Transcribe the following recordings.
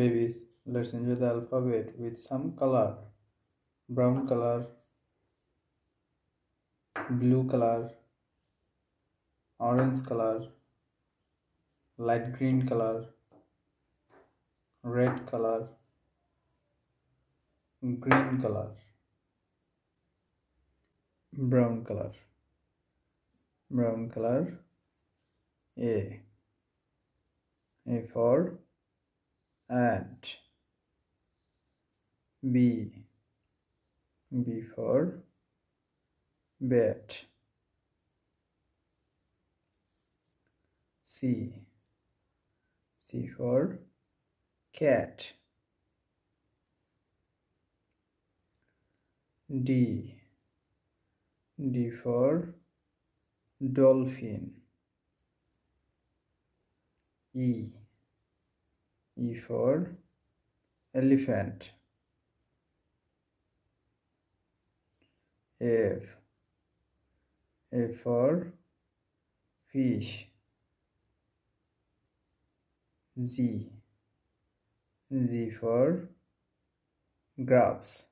babies, let's enjoy the alphabet with some color. Brown color, blue color, orange color, light green color, red color, green color, brown color, brown color, A, A for and B B for C C for cat D D for dolphin E E for elephant. F. F for fish. Z. Z for graphs.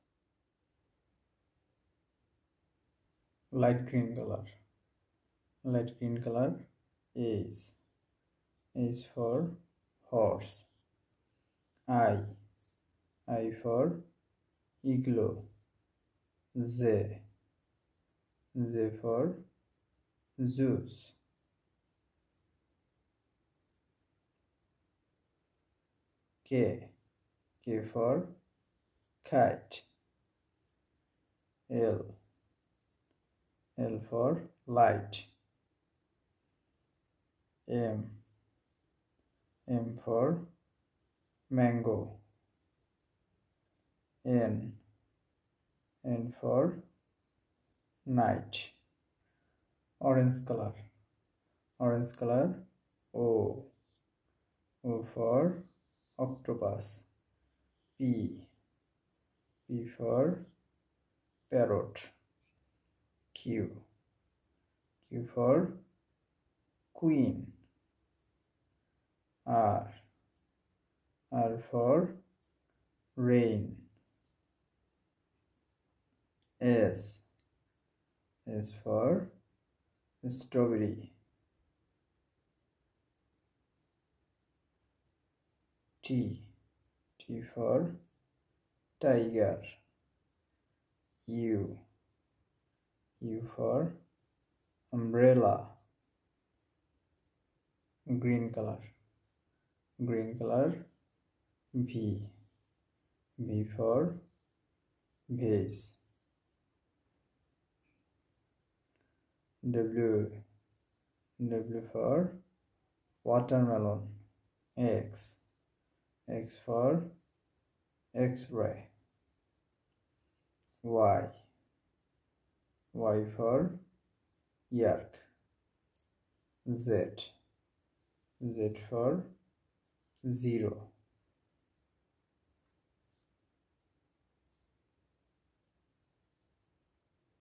Light green color. Light green color is is for horse. I. I for igloo. Z. Z for Zeus. K. K for kite. L. L for light. M. M for mango N N for night orange color orange color O O for octopus P P for parrot Q Q for queen R R for rain. S is for strawberry. T T for tiger. U U for umbrella. Green color. Green color V. V for veg. W. W for watermelon. X. X for X-ray. Y. Y for Yark. Z. Z for zero.